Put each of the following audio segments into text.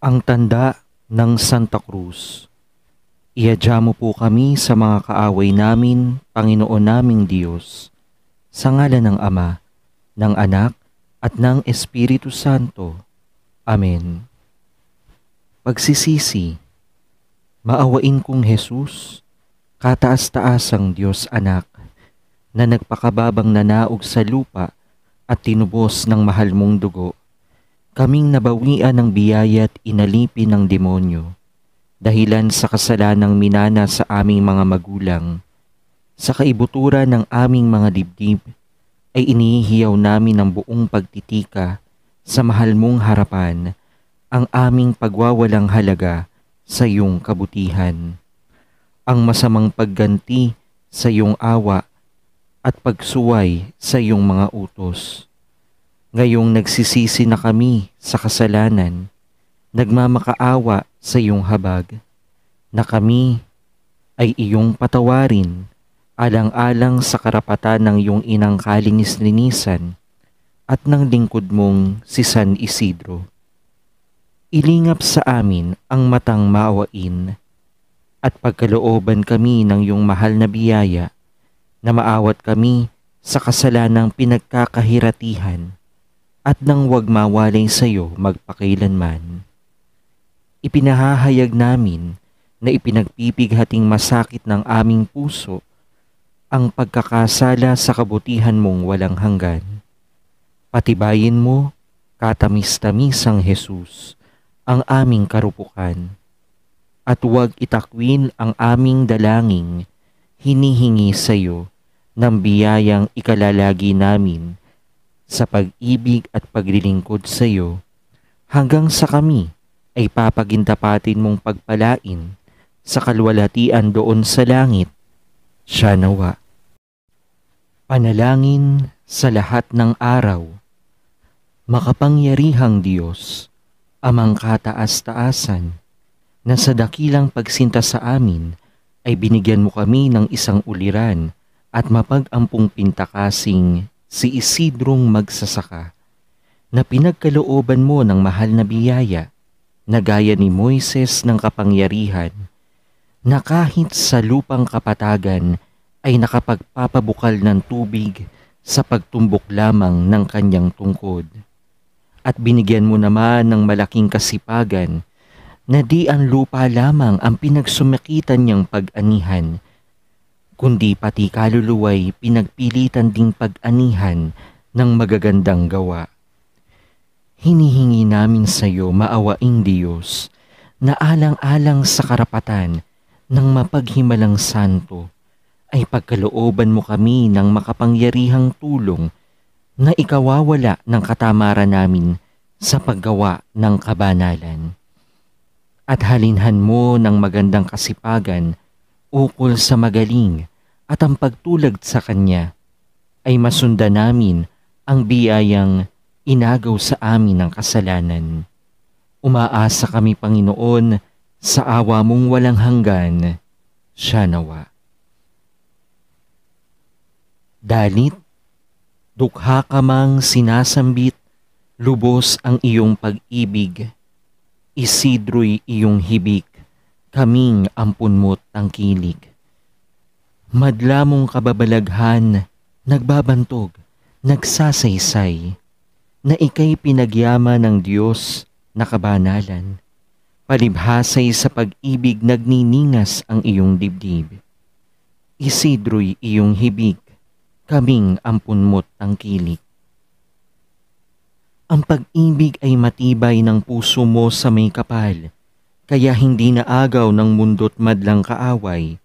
Ang tanda ng Santa Cruz. Iadya mo po kami sa mga kaaway namin, Panginoon naming Diyos, sa ngalan ng Ama, ng Anak, at ng Espiritu Santo. Amen. Pagsisisi, maawain kong Jesus, kataas-taasang Diyos Anak, na nagpakababang nanaog sa lupa at tinubos ng mahal mong dugo kaming nabawian ng biyaya at inalipin ng demonyo dahilan sa kasalanang minana sa aming mga magulang, sa kaibuturan ng aming mga dibdib, ay inihiyaw namin ng buong pagtitika sa mahal mong harapan ang aming pagwawalang halaga sa iyong kabutihan. Ang masamang pagganti sa iyong awa at pagsuway sa iyong mga utos Ngayong nagsisisi na kami sa kasalanan, nagmamakaawa sa iyong habag, na kami ay iyong patawarin alang-alang sa karapatan ng iyong inang kalinis-linisan at ng lingkod mong si San Isidro. Ilingap sa amin ang matang maawain at pagkalooban kami ng iyong mahal na biyaya na maawat kami sa kasalanang pinagkakahiratihan at nang wag mawaling sa iyo magpakailanman. Ipinahahayag namin na ipinagpipighating masakit ng aming puso ang pagkakasala sa kabutihan mong walang hanggan. Patibayin mo, katamis-tamisang Jesus, ang aming karupukan. At huwag itakwin ang aming dalangin hinihingi sa iyo ng biyayang ikalalagi namin sa pag-ibig at paglilingkod sa iyo hanggang sa kami ay papagintapatin mong pagpalain sa kalwalhatian doon sa langit, siya nawa. Panalangin sa lahat ng araw, makapangyarihang Diyos, amang kataas-taasan, na sa dakilang pagsinta sa amin ay binigyan mo kami ng isang uliran at mapag-ampong pintakasing si Isidrong magsasaka na pinagkalooban mo ng mahal na biyaya na gaya ni Moises ng kapangyarihan na kahit sa lupang kapatagan ay nakapagpapabukal ng tubig sa pagtumbok lamang ng kanyang tungkod. At binigyan mo naman ng malaking kasipagan na di ang lupa lamang ang pinagsumikitan niyang pag-anihan kundi pati kaluluway pinagpilitan ding pag-anihan ng magagandang gawa. Hinihingi namin sa iyo maawaing Diyos na alang-alang sa karapatan ng mapaghimalang santo ay pagkalooban mo kami ng makapangyarihang tulong na ikawawala ng katamaran namin sa paggawa ng kabanalan. At halinhan mo ng magandang kasipagan ukol sa magaling at ang pagtulad sa Kanya ay masunda namin ang biyayang inagaw sa amin ng kasalanan. Umaasa kami, Panginoon, sa awa mong walang hanggan, siya nawa. Dalit, dukha ka mang sinasambit, lubos ang iyong pag-ibig, isidro'y iyong hibik, kaming ampunmot ang kilig. Madlamong kababalaghan, nagbabantog, nagsasaysay, na ika'y pinagyama ng Diyos na kabanalan. Palibhasay sa pag-ibig nagniningas ang iyong dibdib. Isidro'y iyong hibig, kaming ampunmot ang kilik. Ang pag-ibig ay matibay ng puso mo sa may kapal, kaya hindi na agaw ng mundo't madlang kaaway,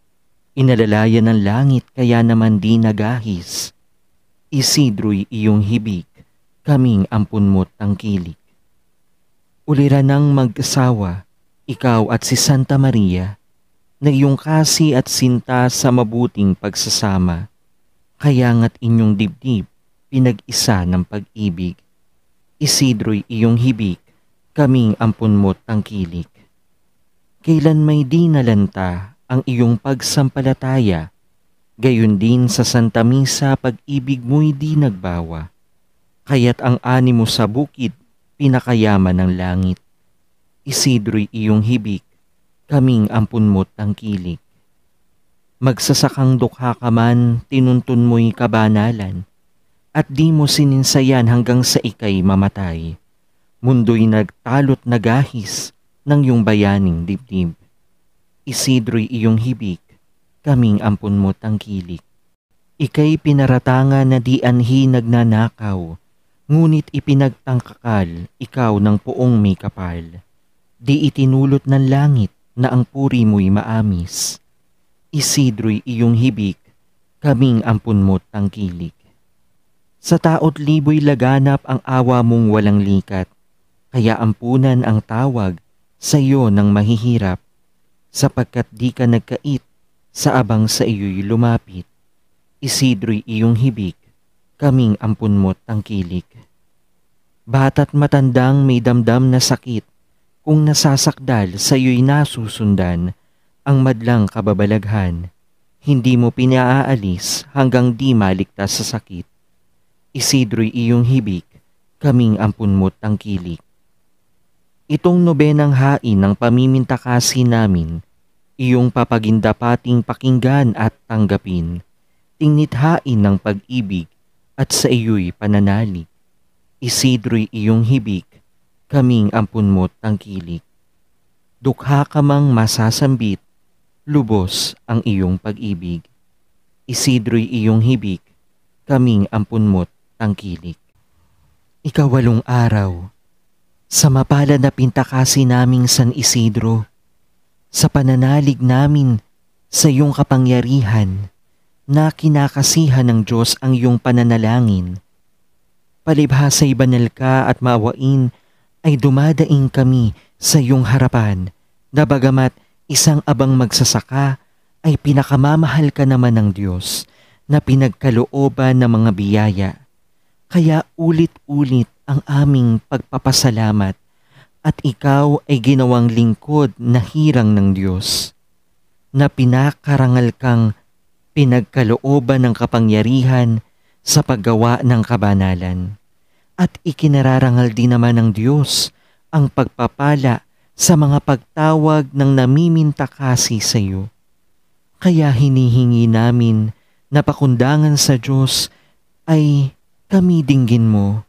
inalalayan ng langit kaya naman di nagahis. Isidro'y iyong hibig, kaming ampunmot mo tangkilik. Ulira ng mag-asawa, ikaw at si Santa Maria, na iyong kasi at sinta sa mabuting pagsasama, kaya nga't inyong dibdib pinag-isa ng pag-ibig. Isidro'y iyong hibig, kaming ampunmot mo tangkilik. Kailan may di nalanta ang iyong pagsampalataya, gayon din sa Santa Misa pag-ibig mo'y di nagbawa, kaya't ang animo sa bukid pinakayaman ng langit. Isidro'y iyong hibik, kaming mo't ang kilik. Magsasakang dukha ka man, tinuntun mo'y kabanalan, at di mo sininsayan hanggang sa ikay mamatay. Mundo'y nagtalot na gahis ng iyong bayaning dibdib Isidro'y iyong hibik, kaming ampun mo tangkilik. Ika'y pinaratanga na di anhi nagnanakaw, ngunit ipinagtangkakal ikaw ng puong may kapal. Di itinulot ng langit na ang puri mo'y maamis. Isidro'y iyong hibik, kaming ampun mo tangkilik. Sa taot libo'y laganap ang awa mong walang likat, kaya ampunan ang tawag sa iyo ng mahihirap sapagkat di ka nagkait sa abang sa iyo'y lumapit. Isidro'y iyong hibig, kaming ampun mo tangkilik. Bata't matandang may damdam na sakit, kung nasasakdal sa iyo'y nasusundan, ang madlang kababalaghan, hindi mo pinaaalis hanggang di maligtas sa sakit. Isidro'y iyong hibig, kaming ampun mo tangkilik. Itong nobenang hain ng pamimintakasin namin iyong papagindapating pakinggan at tanggapin, tingnithain ng pag-ibig at sa iyo'y pananalig. Isidro'y iyong hibik, kaming ampun mo't tangkilik. Dukha ka mang masasambit, lubos ang iyong pag-ibig. Isidro'y iyong hibik, kaming ampun mo't tangkilik. Ikawalong araw, sa mapala na pintakasi naming San Isidro, sa pananalig namin sa iyong kapangyarihan na kinakasihan ng Diyos ang iyong pananalangin. Palibhasa'y banal ka at maawain ay dumadaing kami sa iyong harapan na bagamat isang abang magsasaka ay pinakamamahal ka naman ng Diyos na pinagkalooban ng mga biyaya. Kaya ulit-ulit ang aming pagpapasalamat at ikaw ay ginawang lingkod na hirang ng Diyos, na pinakarangal kang pinagkalooban ng kapangyarihan sa paggawa ng kabanalan. At ikinararangal din naman ng Diyos ang pagpapala sa mga pagtawag ng namimintakasi sa iyo. Kaya hinihingi namin na pakundangan sa Diyos ay kami dinggin mo,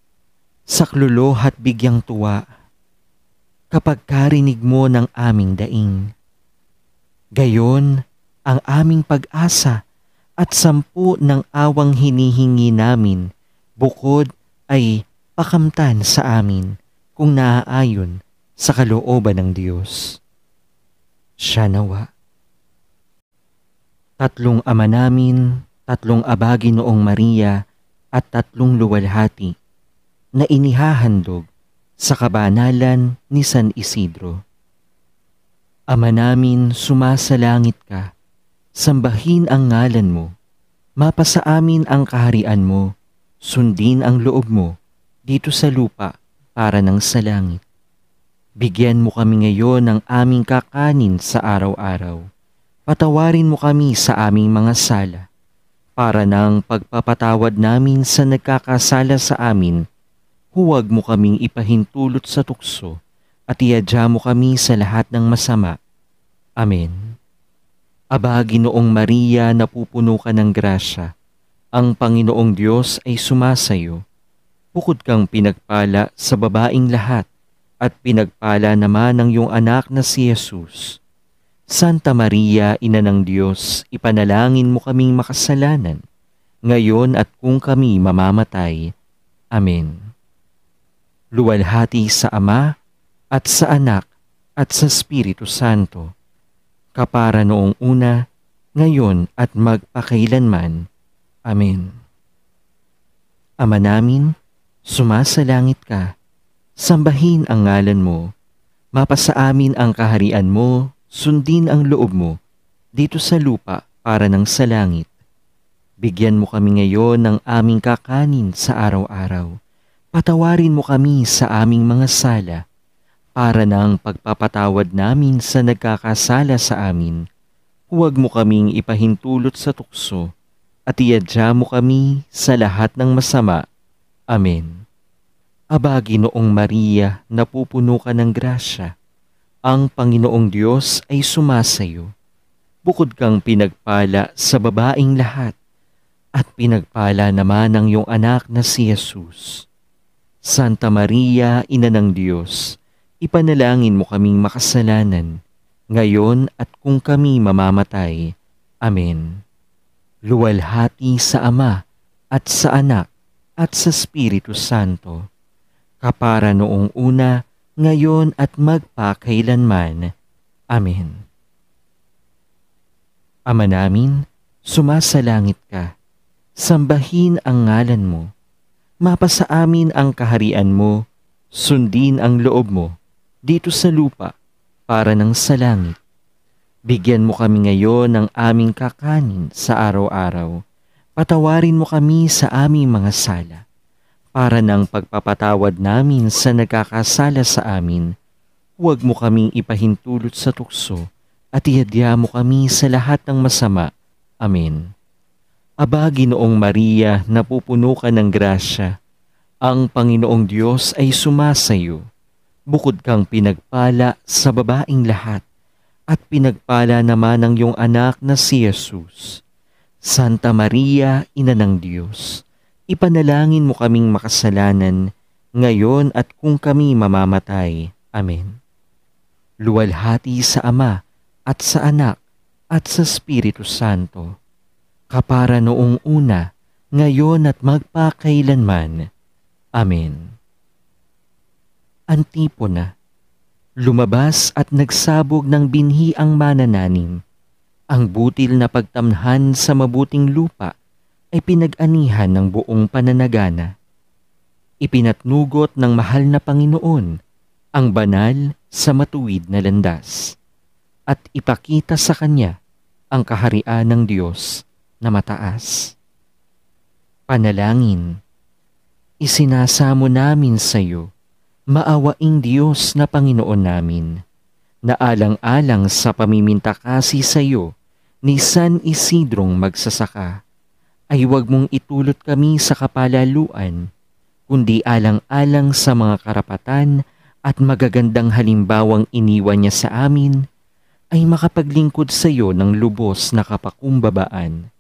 saklulo at bigyang tuwa kapag karinig mo ng aming daing. Gayon ang aming pag-asa at sampu ng awang hinihingi namin bukod ay pakamtan sa amin kung naaayon sa kalooban ng Diyos. Siya nawa. Tatlong ama namin, tatlong abagi noong Maria at tatlong luwalhati na inihahandog sa kabanalan ni San Isidro. Ama namin, sumasalangit ka, sambahin ang ngalan mo, mapasa amin ang kaharian mo, sundin ang loob mo dito sa lupa para ng sa langit. Bigyan mo kami ngayon ng aming kakanin sa araw-araw. Patawarin mo kami sa aming mga sala, para ng pagpapatawad namin sa nagkakasala sa amin Huwag mo kaming ipahintulot sa tukso at iadya mo kami sa lahat ng masama. Amen. Aba, Ginoong Maria, napupuno ka ng grasya. Ang Panginoong Diyos ay sumasayo. Bukod kang pinagpala sa babaing lahat at pinagpala naman ng iyong anak na si Jesus. Santa Maria, Ina ng Diyos, ipanalangin mo kaming makasalanan, ngayon at kung kami mamamatay. Amen luwalhati sa Ama at sa Anak at sa Espiritu Santo, kapara noong una, ngayon at magpakailanman. Amen. Ama namin, sumasalangit ka, sambahin ang ngalan mo, mapasa amin ang kaharian mo, sundin ang loob mo, dito sa lupa para ng sa langit. Bigyan mo kami ngayon ng aming kakanin sa araw-araw patawarin mo kami sa aming mga sala para ng pagpapatawad namin sa nagkakasala sa amin. Huwag mo kaming ipahintulot sa tukso at iadya mo kami sa lahat ng masama. Amen. Abagi noong Maria, napupuno ka ng grasya. Ang Panginoong Diyos ay sumasayo. Bukod kang pinagpala sa babaing lahat at pinagpala naman ang iyong anak na si Jesus. Santa Maria, Ina ng Diyos, ipanalangin mo kaming makasalanan, ngayon at kung kami mamamatay. Amen. Luwalhati sa Ama at sa Anak at sa Espiritu Santo, kapara noong una, ngayon at magpakailanman. Amen. Ama namin, sumasalangit ka, sambahin ang ngalan mo mapasa ang kaharian mo, sundin ang loob mo dito sa lupa para ng sa langit. Bigyan mo kami ngayon ng aming kakanin sa araw-araw. Patawarin mo kami sa aming mga sala para ng pagpapatawad namin sa nagkakasala sa amin. Huwag mo kaming ipahintulot sa tukso at ihadya mo kami sa lahat ng masama. Amen. Abagi noong Maria, napupuno ka ng grasya. Ang Panginoong Diyos ay sumasayo. Bukod kang pinagpala sa babaing lahat, at pinagpala naman ang iyong anak na si Jesus. Santa Maria, Ina ng Diyos, ipanalangin mo kaming makasalanan, ngayon at kung kami mamamatay. Amen. Luwalhati sa Ama at sa Anak at sa Espiritu Santo kapara noong una, ngayon at magpakailanman. Amen. Antipona Lumabas at nagsabog ng binhi ang manananim. Ang butil na pagtamhan sa mabuting lupa ay pinag-anihan ng buong pananagana. Ipinatnugot ng mahal na Panginoon ang banal sa matuwid na landas at ipakita sa Kanya ang kaharian ng Diyos na mataas. Panalangin, isinasamo namin sa iyo, maawaing Diyos na Panginoon namin, na alang-alang sa pamimintakasi sa iyo ni San Isidrong magsasaka, ay huwag mong itulot kami sa kapalaluan, kundi alang-alang sa mga karapatan at magagandang halimbawang iniwan niya sa amin, ay makapaglingkod sa iyo ng lubos na kapakumbabaan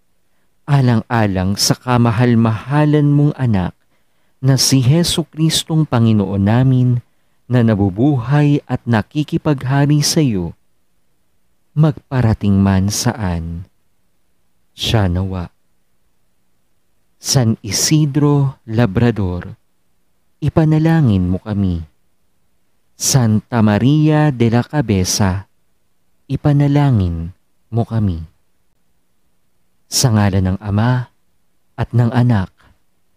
alang-alang sa kamahal-mahalan mong anak na si Heso Kristong Panginoon namin na nabubuhay at nakikipaghari sa iyo, magparating man saan, siya nawa. San Isidro Labrador, ipanalangin mo kami. Santa Maria de la Cabeza, ipanalangin mo kami. Sa ngalan ng Ama, at ng Anak,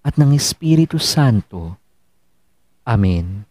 at ng Espiritu Santo. Amen.